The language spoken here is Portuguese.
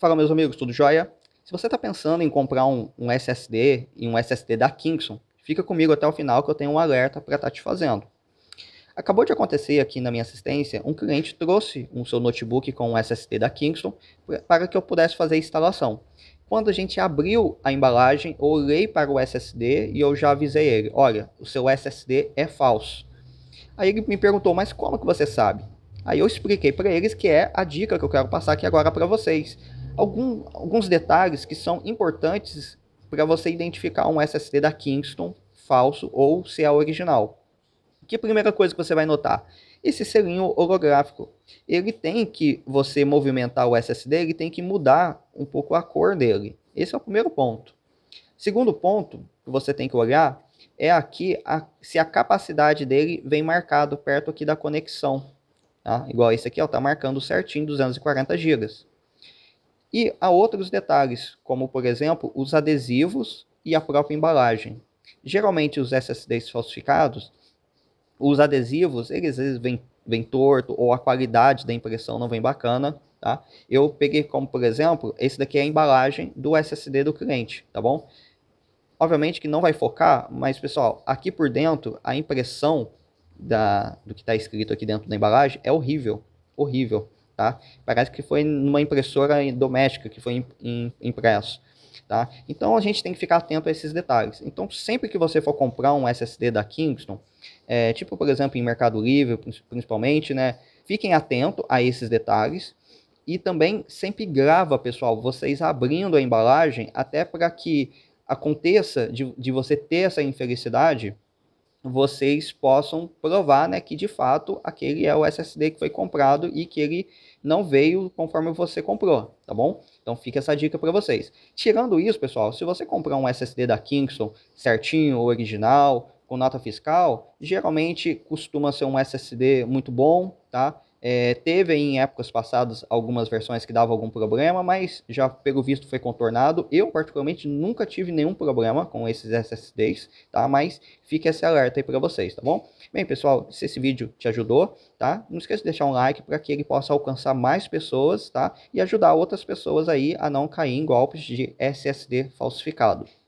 Fala meus amigos, tudo jóia? Se você está pensando em comprar um, um, SSD e um SSD da Kingston, fica comigo até o final que eu tenho um alerta para estar tá te fazendo. Acabou de acontecer aqui na minha assistência, um cliente trouxe um seu notebook com um SSD da Kingston para que eu pudesse fazer a instalação. Quando a gente abriu a embalagem, eu olhei para o SSD e eu já avisei ele, olha, o seu SSD é falso. Aí ele me perguntou, mas como que você sabe? Aí eu expliquei para eles que é a dica que eu quero passar aqui agora para vocês algum, alguns detalhes que são importantes para você identificar um SSD da Kingston falso ou se é original. Que primeira coisa que você vai notar? Esse selinho holográfico. Ele tem que você movimentar o SSD, ele tem que mudar um pouco a cor dele. Esse é o primeiro ponto. Segundo ponto que você tem que olhar é aqui a, se a capacidade dele vem marcado perto aqui da conexão. Tá? Igual esse aqui, está marcando certinho 240 GB. E há outros detalhes, como por exemplo os adesivos e a própria embalagem. Geralmente os SSDs falsificados, os adesivos, eles, vezes vêm, vêm torto ou a qualidade da impressão não vem bacana. Tá? Eu peguei como por exemplo, esse daqui é a embalagem do SSD do cliente, tá bom? Obviamente que não vai focar, mas pessoal, aqui por dentro a impressão da, do que está escrito aqui dentro da embalagem é horrível, horrível tá? Parece que foi numa impressora doméstica que foi impresso. Tá? Então a gente tem que ficar atento a esses detalhes. Então sempre que você for comprar um SSD da Kingston, é, tipo por exemplo em Mercado Livre principalmente, né, fiquem atento a esses detalhes e também sempre grava pessoal, vocês abrindo a embalagem até para que aconteça de, de você ter essa infelicidade vocês possam provar né, que de fato aquele é o SSD que foi comprado e que ele não veio conforme você comprou, tá bom? Então fica essa dica para vocês. Tirando isso, pessoal, se você comprar um SSD da Kingston certinho, original, com nota fiscal, geralmente costuma ser um SSD muito bom, tá? É, teve em épocas passadas algumas versões que davam algum problema, mas já pelo visto foi contornado. Eu, particularmente, nunca tive nenhum problema com esses SSDs, tá? Mas fique esse alerta aí para vocês, tá bom? Bem, pessoal, se esse vídeo te ajudou, tá? Não esqueça de deixar um like para que ele possa alcançar mais pessoas, tá? E ajudar outras pessoas aí a não cair em golpes de SSD falsificado.